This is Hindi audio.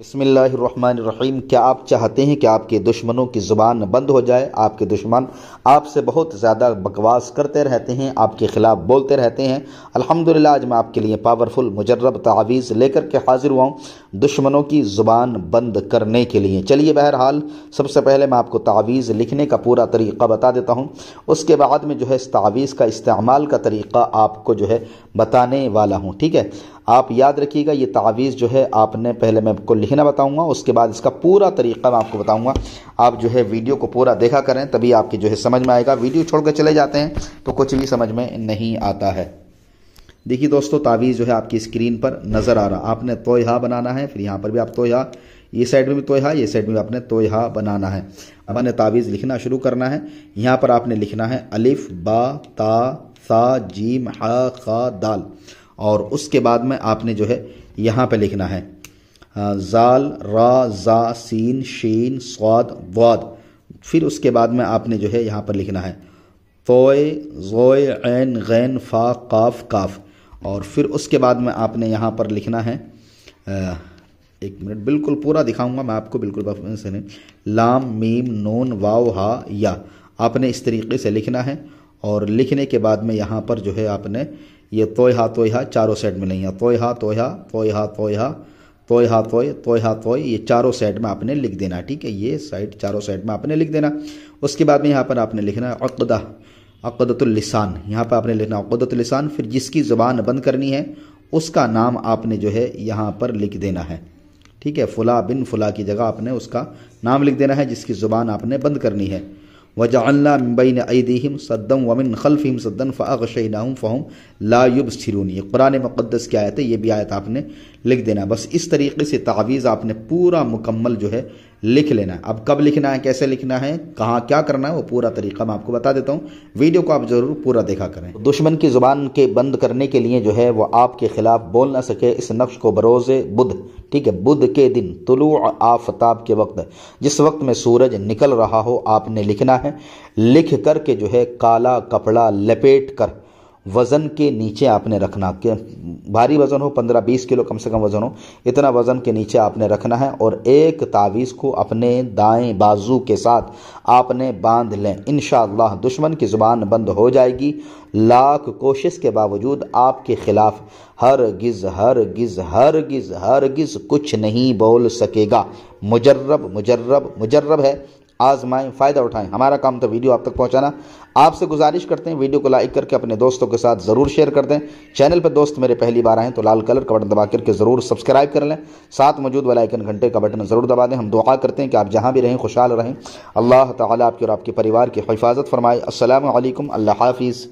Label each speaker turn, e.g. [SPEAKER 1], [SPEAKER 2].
[SPEAKER 1] बसमीम क्या आप चाहते हैं कि आपके दुश्मनों की ज़ुबान बंद हो जाए आपके दुश्मन आपसे बहुत ज़्यादा बकवास करते रहते हैं आपके ख़िलाफ़ बोलते रहते हैं अल्हम्दुलिल्लाह आज मैं आपके लिए पावरफुल मुजरब तावीज़ लेकर के हाज़िर हुआ हूँ दुश्मनों की ज़ुबान बंद करने के लिए चलिए बहरहाल सबसे पहले मैं आपको तावीज़ लिखने का पूरा तरीक़ा बता देता हूँ उसके बाद में जो है इस तावीज़ का इस्तेमाल का तरीक़ा आपको जो है बताने वाला हूँ ठीक है आप याद रखिएगा ये तावीज़ जो है आपने पहले मैं आपको लिखना बताऊँगा उसके बाद इसका पूरा तरीक़ा मैं आपको बताऊँगा आप जो है वीडियो को पूरा देखा करें तभी आपकी जो है समझ में आएगा वीडियो छोड़ कर चले जाते हैं तो कुछ भी समझ में नहीं आता है देखिए दोस्तों तावीज़ जो है आपकी स्क्रीन पर नज़र आ रहा आपने तो यहाँ बनाना है फिर यहाँ पर भी आप तो यहाँ ये साइड में भी तो यहाँ ये साइड में भी आपने तो यहाँ बनाना है अब आपने तावीज़ लिखना शुरू करना है यहाँ पर आपने लिखना है अलिफ बा ता सा जीम हा खा दाल और उसके बाद में आपने जो है यहाँ पर लिखना है जाल रा जा सीन शीन स्वाद वाद फिर उसके बाद में आपने जो है यहाँ पर लिखना है तोय जोय ऐन गैन फ़ा काफ काफ़ और फिर उसके बाद में आपने यहाँ पर लिखना है एक मिनट बिल्कुल पूरा दिखाऊंगा मैं आपको बिल्कुल से नहीं लाम मीम नून वाव हा या आपने इस तरीके से लिखना है और लिखने के बाद में यहाँ पर जो है आपने ये तोयहा तोयहा चारों सेट में लिया तोयहा तोयहा तोयहा तोयहा तोयहा तोय तोयहा तोय ये चारों साइड में आपने लिख देना ठीक है ये साइड चारों साइड में आपने लिख देना उसके बाद में यहाँ पर आपने लिखना है अकदा अक़दतुल्लिसान यहाँ पर आपने लिखना अक़दतुल्लिसान फिर जिसकी ज़ुबान बंद करनी है उसका नाम आपने जो है यहाँ पर लिख देना है ठीक है फ़ुला बिन फ़ुला की जगह आपने उसका नाम लिख देना है जिसकी ज़ुबान आपने बंद करनी है वजाला मिम्बिन अदीम सद्दम वमिन खलफ़ीम सद्दन फ़ाशनाम फ़ाहम लायुब सिरून ये कुरान मुक़दस की आयत है ये भी आयत आपने लिख देना बस इस तरीके से तावीज़ आपने पूरा मुकम्मल जो है लिख लेना है अब कब लिखना है कैसे लिखना है कहाँ क्या करना है वो पूरा तरीका मैं आपको बता देता हूँ वीडियो को आप ज़रूर पूरा देखा करें दुश्मन की ज़ुबान के बंद करने के लिए जो है वो आपके ख़िलाफ़ बोल ना सके इस नक्श को बरोज़ बुध ठीक है बुध के दिन तुलु आफताब के वक्त जिस वक्त में सूरज निकल रहा हो आपने लिखना है लिख करके जो है काला कपड़ा लपेट कर वज़न के नीचे आपने रखना भारी वज़न हो पंद्रह बीस किलो कम से कम वज़न हो इतना वज़न के नीचे आपने रखना है और एक तावीज़ को अपने दाएं बाजू के साथ आपने बांध लें इन दुश्मन की ज़ुबान बंद हो जाएगी लाख कोशिश के बावजूद आपके ख़िलाफ़ हर गिज़ हर गिज़ हर गिज़ हर गिज़ कुछ नहीं बोल सकेगा मुजर्रब मुजर्रब मुजर्रब है आजमाएं फ़ायदा उठाएं हमारा काम तो वीडियो आप तक पहुंचाना आपसे गुजारिश करते हैं वीडियो को लाइक करके अपने दोस्तों के साथ ज़रूर शेयर कर दें चैनल पर दोस्त मेरे पहली बार आएँ तो लाल कलर का बटन दबा करके ज़रूर सब्सक्राइब कर लें साथ मौजूद वालाइकन घंटे का बटन ज़रूर दबा दें हम दुआ करते हैं कि आप जहाँ भी रहें खुशहाल रहें अल्लाह तक आपके और आपके परिवार की हिफाजत फरमाए असल अल्लाह हाफिज़